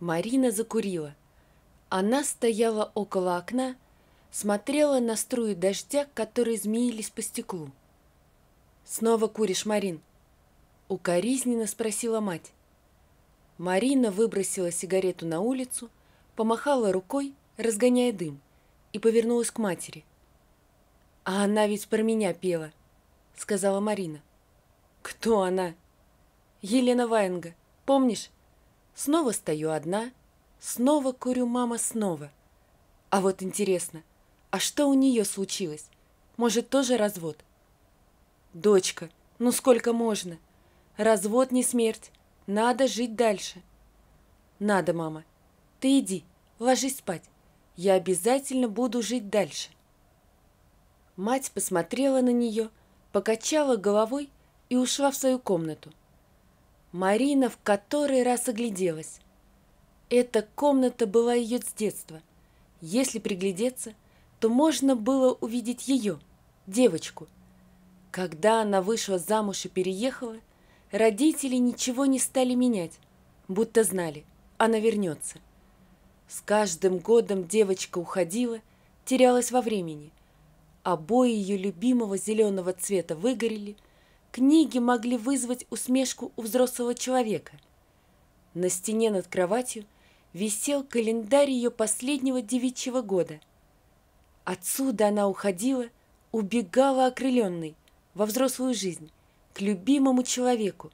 Марина закурила. Она стояла около окна, смотрела на струи дождя, которые змеились по стеклу. «Снова куришь, Марин?» Укоризненно спросила мать. Марина выбросила сигарету на улицу, помахала рукой, разгоняя дым, и повернулась к матери. «А она ведь про меня пела», — сказала Марина. «Кто она?» «Елена Ваенга. Помнишь?» Снова стою одна, снова курю мама снова. А вот интересно, а что у нее случилось? Может, тоже развод? Дочка, ну сколько можно? Развод не смерть. Надо жить дальше. Надо, мама. Ты иди, ложись спать. Я обязательно буду жить дальше. Мать посмотрела на нее, покачала головой и ушла в свою комнату. Марина в который раз огляделась. Эта комната была ее с детства. Если приглядеться, то можно было увидеть ее, девочку. Когда она вышла замуж и переехала, родители ничего не стали менять, будто знали, она вернется. С каждым годом девочка уходила, терялась во времени. Обои ее любимого зеленого цвета выгорели, Книги могли вызвать усмешку у взрослого человека. На стене над кроватью висел календарь ее последнего девичьего года. Отсюда она уходила, убегала окрыленной во взрослую жизнь, к любимому человеку.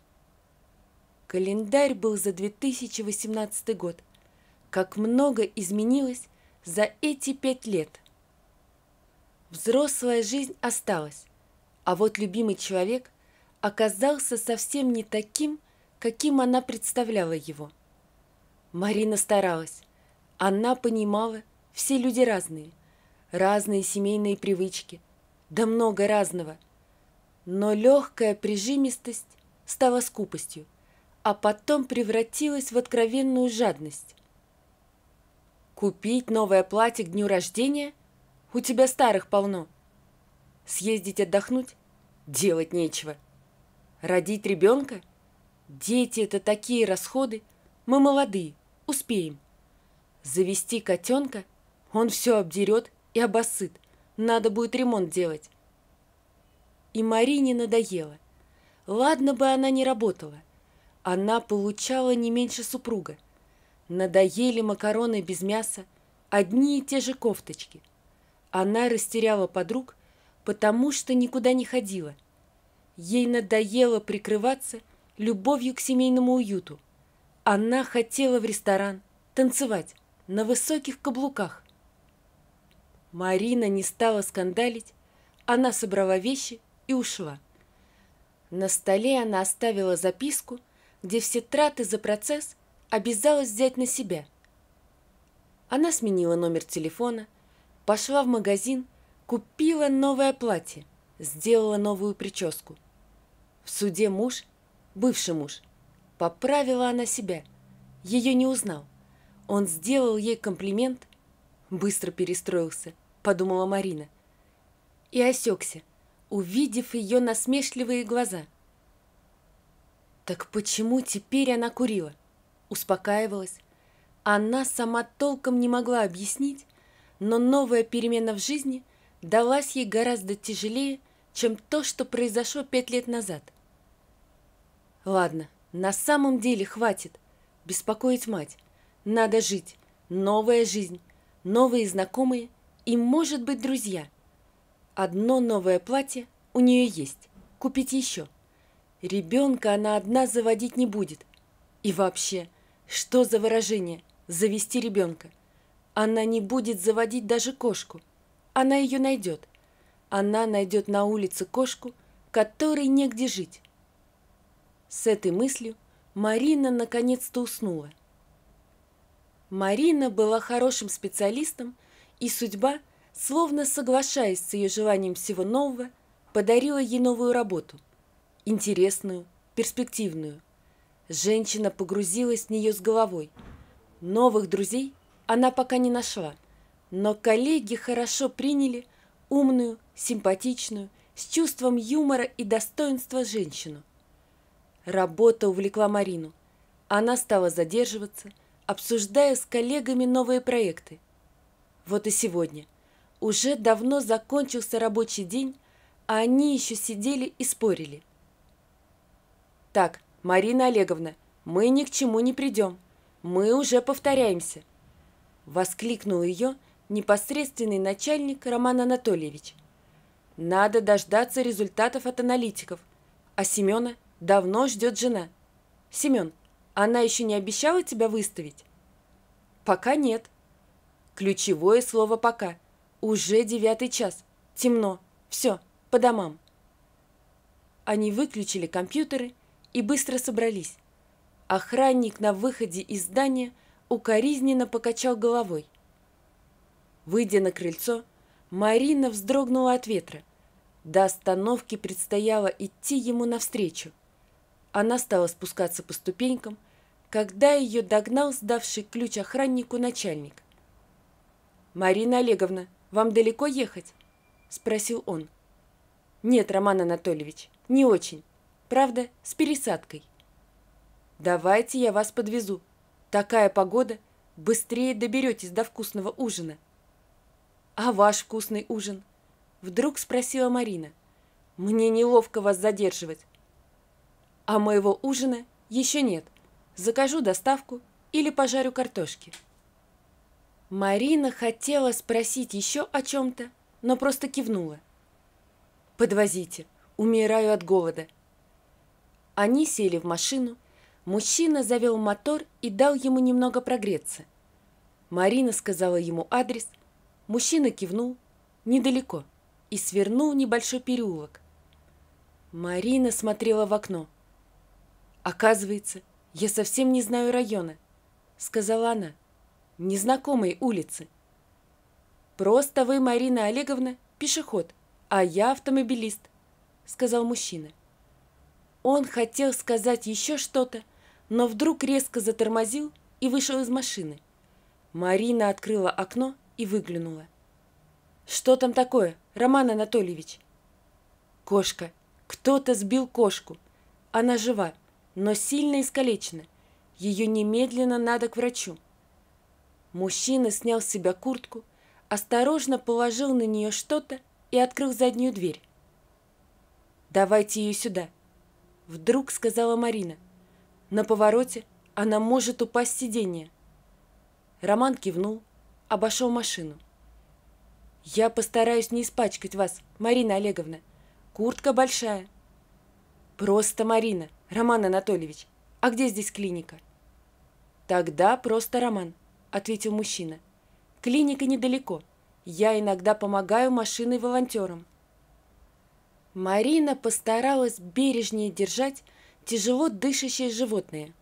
Календарь был за 2018 год. Как много изменилось за эти пять лет. Взрослая жизнь осталась, а вот любимый человек оказался совсем не таким, каким она представляла его. Марина старалась. Она понимала, все люди разные. Разные семейные привычки. Да много разного. Но легкая прижимистость стала скупостью, а потом превратилась в откровенную жадность. Купить новое платье к дню рождения? У тебя старых полно. Съездить отдохнуть? Делать нечего. Родить ребенка? Дети – это такие расходы. Мы молоды, успеем. Завести котенка? Он все обдерет и обоссыт. Надо будет ремонт делать. И Марине надоело. Ладно бы она не работала. Она получала не меньше супруга. Надоели макароны без мяса, одни и те же кофточки. Она растеряла подруг, потому что никуда не ходила, Ей надоело прикрываться любовью к семейному уюту. Она хотела в ресторан, танцевать, на высоких каблуках. Марина не стала скандалить, она собрала вещи и ушла. На столе она оставила записку, где все траты за процесс обязалась взять на себя. Она сменила номер телефона, пошла в магазин, купила новое платье, сделала новую прическу. В суде муж, бывший муж. Поправила она себя. Ее не узнал. Он сделал ей комплимент. Быстро перестроился, подумала Марина. И осекся, увидев ее насмешливые глаза. Так почему теперь она курила? Успокаивалась. Она сама толком не могла объяснить, но новая перемена в жизни далась ей гораздо тяжелее, чем то, что произошло пять лет назад. Ладно, на самом деле хватит беспокоить мать. Надо жить. Новая жизнь, новые знакомые и, может быть, друзья. Одно новое платье у нее есть. Купить еще. Ребенка она одна заводить не будет. И вообще, что за выражение «завести ребенка»? Она не будет заводить даже кошку. Она ее найдет она найдет на улице кошку, которой негде жить. С этой мыслью Марина наконец-то уснула. Марина была хорошим специалистом, и судьба, словно соглашаясь с ее желанием всего нового, подарила ей новую работу. Интересную, перспективную. Женщина погрузилась в нее с головой. Новых друзей она пока не нашла, но коллеги хорошо приняли умную, симпатичную, с чувством юмора и достоинства женщину. Работа увлекла Марину. Она стала задерживаться, обсуждая с коллегами новые проекты. Вот и сегодня. Уже давно закончился рабочий день, а они еще сидели и спорили. «Так, Марина Олеговна, мы ни к чему не придем. Мы уже повторяемся», — воскликнул ее непосредственный начальник Роман Анатольевич – надо дождаться результатов от аналитиков. А Семена давно ждет жена. Семен, она еще не обещала тебя выставить? Пока нет. Ключевое слово «пока». Уже девятый час. Темно. Все, по домам. Они выключили компьютеры и быстро собрались. Охранник на выходе из здания укоризненно покачал головой. Выйдя на крыльцо, Марина вздрогнула от ветра. До остановки предстояло идти ему навстречу. Она стала спускаться по ступенькам, когда ее догнал сдавший ключ охраннику начальник. «Марина Олеговна, вам далеко ехать?» – спросил он. «Нет, Роман Анатольевич, не очень. Правда, с пересадкой». «Давайте я вас подвезу. Такая погода. Быстрее доберетесь до вкусного ужина», «А ваш вкусный ужин?» Вдруг спросила Марина. «Мне неловко вас задерживать». «А моего ужина еще нет. Закажу доставку или пожарю картошки». Марина хотела спросить еще о чем-то, но просто кивнула. «Подвозите, умираю от голода». Они сели в машину, мужчина завел мотор и дал ему немного прогреться. Марина сказала ему адрес – Мужчина кивнул недалеко и свернул небольшой переулок. Марина смотрела в окно. «Оказывается, я совсем не знаю района», — сказала она, — «незнакомой улицы». «Просто вы, Марина Олеговна, пешеход, а я автомобилист», — сказал мужчина. Он хотел сказать еще что-то, но вдруг резко затормозил и вышел из машины. Марина открыла окно и выглянула. «Что там такое, Роман Анатольевич?» «Кошка. Кто-то сбил кошку. Она жива, но сильно искалечена. Ее немедленно надо к врачу». Мужчина снял с себя куртку, осторожно положил на нее что-то и открыл заднюю дверь. «Давайте ее сюда», — вдруг сказала Марина. «На повороте она может упасть с сиденья». Роман кивнул, обошел машину. «Я постараюсь не испачкать вас, Марина Олеговна. Куртка большая». «Просто Марина, Роман Анатольевич. А где здесь клиника?» «Тогда просто Роман», — ответил мужчина. «Клиника недалеко. Я иногда помогаю машиной волонтерам». Марина постаралась бережнее держать тяжело дышащее животное.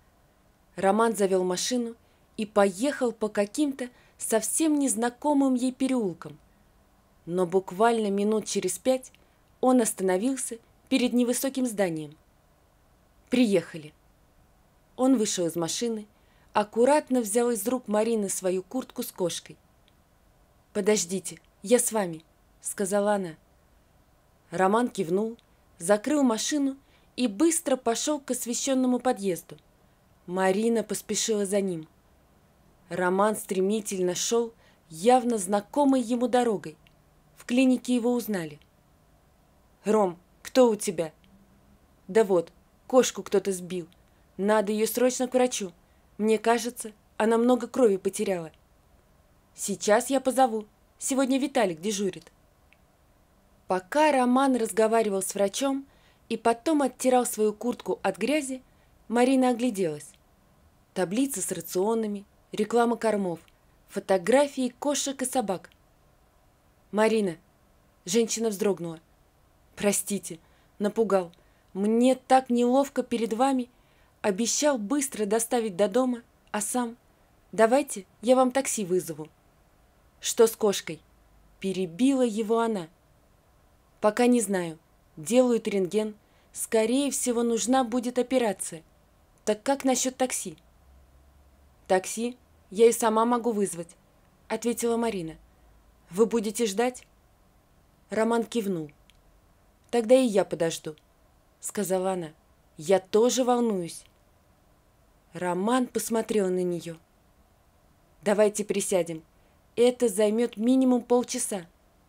Роман завел машину и поехал по каким-то совсем незнакомым ей переулком. Но буквально минут через пять он остановился перед невысоким зданием. «Приехали». Он вышел из машины, аккуратно взял из рук Марины свою куртку с кошкой. «Подождите, я с вами», — сказала она. Роман кивнул, закрыл машину и быстро пошел к освещенному подъезду. Марина поспешила за ним — Роман стремительно шел явно знакомой ему дорогой. В клинике его узнали. «Ром, кто у тебя?» «Да вот, кошку кто-то сбил. Надо ее срочно к врачу. Мне кажется, она много крови потеряла». «Сейчас я позову. Сегодня Виталик дежурит». Пока Роман разговаривал с врачом и потом оттирал свою куртку от грязи, Марина огляделась. Таблица с рационами – реклама кормов, фотографии кошек и собак. «Марина!» Женщина вздрогнула. «Простите, напугал. Мне так неловко перед вами. Обещал быстро доставить до дома, а сам... Давайте, я вам такси вызову». «Что с кошкой?» Перебила его она. «Пока не знаю. Делают рентген. Скорее всего, нужна будет операция. Так как насчет такси?» «Такси? Я и сама могу вызвать», — ответила Марина. «Вы будете ждать?» Роман кивнул. «Тогда и я подожду», — сказала она. «Я тоже волнуюсь». Роман посмотрел на нее. «Давайте присядем. Это займет минимум полчаса.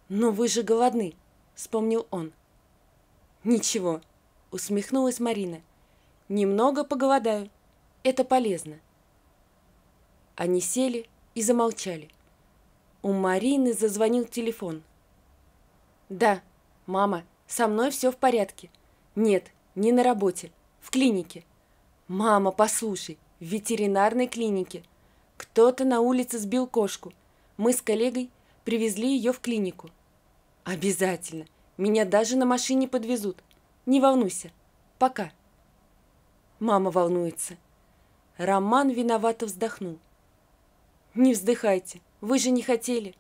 Но вы же голодны», — вспомнил он. «Ничего», — усмехнулась Марина. «Немного поголодаю. Это полезно». Они сели и замолчали. У Марины зазвонил телефон. «Да, мама, со мной все в порядке. Нет, не на работе, в клинике. Мама, послушай, в ветеринарной клинике. Кто-то на улице сбил кошку. Мы с коллегой привезли ее в клинику». «Обязательно. Меня даже на машине подвезут. Не волнуйся. Пока». Мама волнуется. Роман виновато вздохнул. Не вздыхайте, вы же не хотели.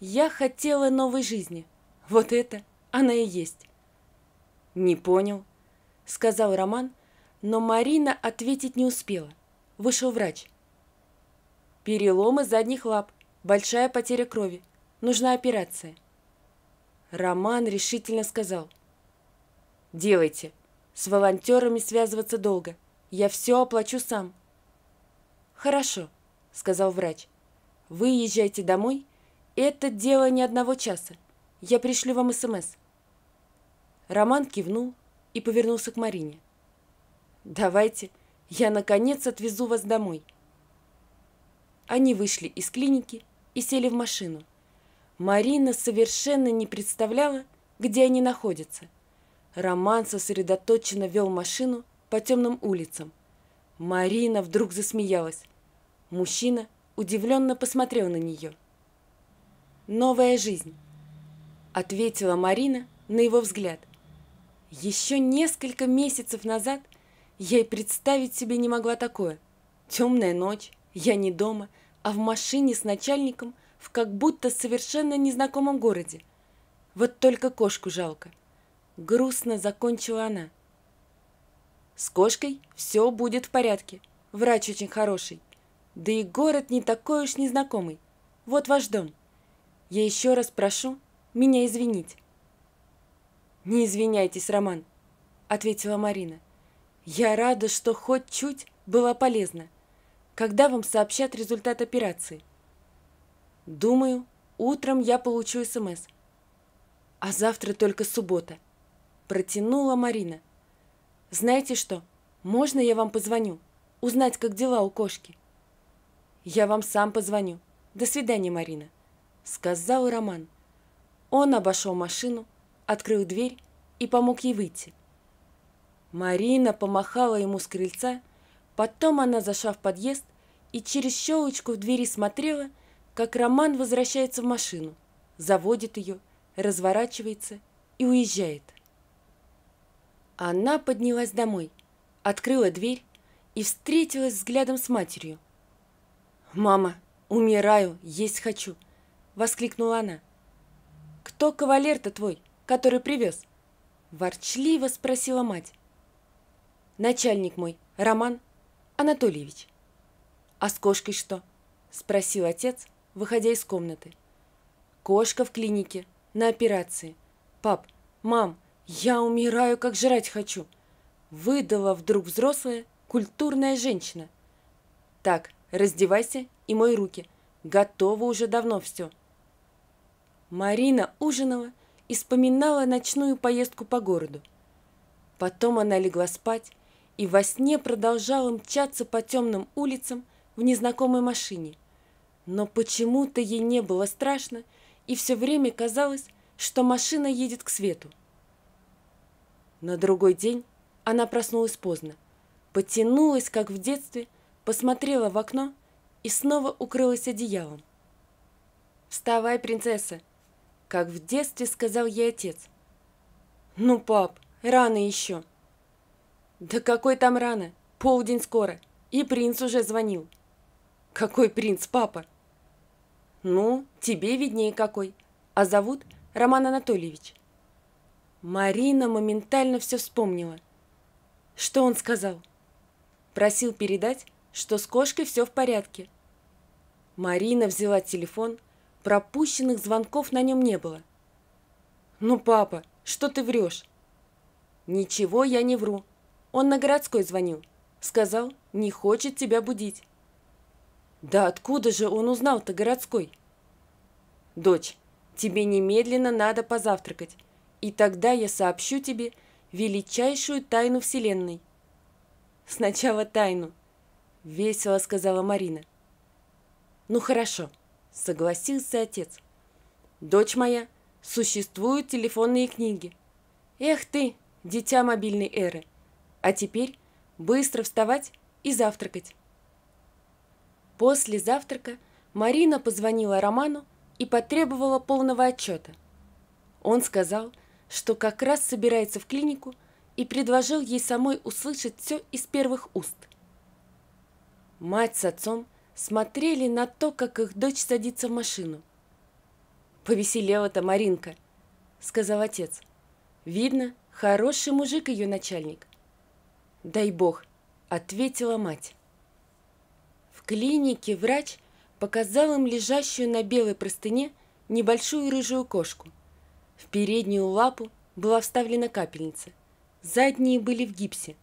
Я хотела новой жизни. Вот это она и есть. Не понял, сказал Роман, но Марина ответить не успела. Вышел врач. Переломы задних лап, большая потеря крови, нужна операция. Роман решительно сказал. «Делайте. С волонтерами связываться долго. Я все оплачу сам». «Хорошо», сказал врач. «Вы езжайте домой. Это дело не одного часа. Я пришлю вам СМС». Роман кивнул и повернулся к Марине. «Давайте, я, наконец, отвезу вас домой». Они вышли из клиники и сели в машину. Марина совершенно не представляла, где они находятся. Роман сосредоточенно вел машину по темным улицам. Марина вдруг засмеялась. Мужчина удивленно посмотрел на нее. «Новая жизнь», — ответила Марина на его взгляд. «Еще несколько месяцев назад я и представить себе не могла такое. Темная ночь, я не дома, а в машине с начальником в как будто совершенно незнакомом городе. Вот только кошку жалко». Грустно закончила она. «С кошкой все будет в порядке. Врач очень хороший. Да и город не такой уж незнакомый. Вот ваш дом. Я еще раз прошу меня извинить». «Не извиняйтесь, Роман», — ответила Марина. «Я рада, что хоть чуть была полезна. Когда вам сообщат результат операции?» «Думаю, утром я получу СМС. А завтра только суббота», — протянула Марина. «Знаете что, можно я вам позвоню? Узнать, как дела у кошки?» Я вам сам позвоню. До свидания, Марина», — сказал Роман. Он обошел машину, открыл дверь и помог ей выйти. Марина помахала ему с крыльца, потом она зашла в подъезд и через щелочку в двери смотрела, как Роман возвращается в машину, заводит ее, разворачивается и уезжает. Она поднялась домой, открыла дверь и встретилась взглядом с матерью – «Мама, умираю, есть хочу!» – воскликнула она. «Кто кавалер-то твой, который привез?» – ворчливо спросила мать. «Начальник мой, Роман Анатольевич». «А с кошкой что?» – спросил отец, выходя из комнаты. «Кошка в клинике, на операции. Пап, мам, я умираю, как жрать хочу!» Выдала вдруг взрослая, культурная женщина. «Так, раздевайся и мой руки. Готово уже давно все». Марина ужинала и вспоминала ночную поездку по городу. Потом она легла спать и во сне продолжала мчаться по темным улицам в незнакомой машине. Но почему-то ей не было страшно, и все время казалось, что машина едет к свету. На другой день она проснулась поздно, потянулась, как в детстве, посмотрела в окно и снова укрылась одеялом. «Вставай, принцесса!» — как в детстве сказал ей отец. «Ну, пап, рано еще!» «Да какой там рано? Полдень скоро, и принц уже звонил!» «Какой принц, папа?» «Ну, тебе виднее какой, а зовут Роман Анатольевич». Марина моментально все вспомнила. Что он сказал? Просил передать, что с кошкой все в порядке. Марина взяла телефон, пропущенных звонков на нем не было. «Ну, папа, что ты врешь?» «Ничего я не вру. Он на городской звонил. Сказал, не хочет тебя будить». «Да откуда же он узнал-то городской?» «Дочь, тебе немедленно надо позавтракать, и тогда я сообщу тебе величайшую тайну Вселенной». «Сначала тайну, – весело сказала Марина. «Ну хорошо», – согласился отец. «Дочь моя, существуют телефонные книги. Эх ты, дитя мобильной эры. А теперь быстро вставать и завтракать». После завтрака Марина позвонила Роману и потребовала полного отчета. Он сказал, что как раз собирается в клинику и предложил ей самой услышать все из первых уст. Мать с отцом смотрели на то, как их дочь садится в машину. «Повеселела-то Маринка», — сказал отец. «Видно, хороший мужик ее начальник». «Дай бог», — ответила мать. В клинике врач показал им лежащую на белой простыне небольшую рыжую кошку. В переднюю лапу была вставлена капельница. Задние были в гипсе.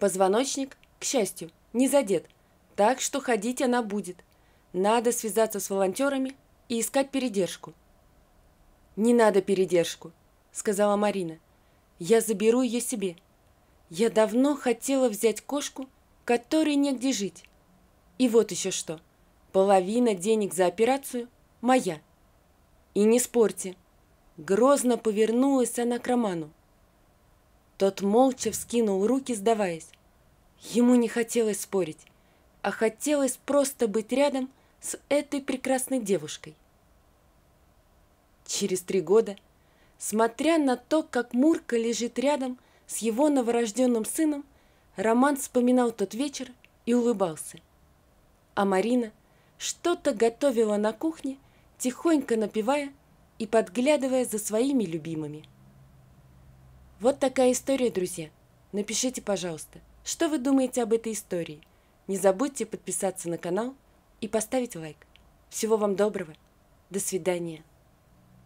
Позвоночник, к счастью, не задет, так что ходить она будет. Надо связаться с волонтерами и искать передержку. «Не надо передержку», — сказала Марина. «Я заберу ее себе. Я давно хотела взять кошку, которой негде жить. И вот еще что. Половина денег за операцию моя. И не спорьте». Грозно повернулась она к Роману. Тот молча вскинул руки, сдаваясь. Ему не хотелось спорить, а хотелось просто быть рядом с этой прекрасной девушкой. Через три года, смотря на то, как Мурка лежит рядом с его новорожденным сыном, Роман вспоминал тот вечер и улыбался. А Марина что-то готовила на кухне, тихонько напевая и подглядывая за своими любимыми. Вот такая история, друзья. Напишите, пожалуйста. Что вы думаете об этой истории? Не забудьте подписаться на канал и поставить лайк. Всего вам доброго. До свидания.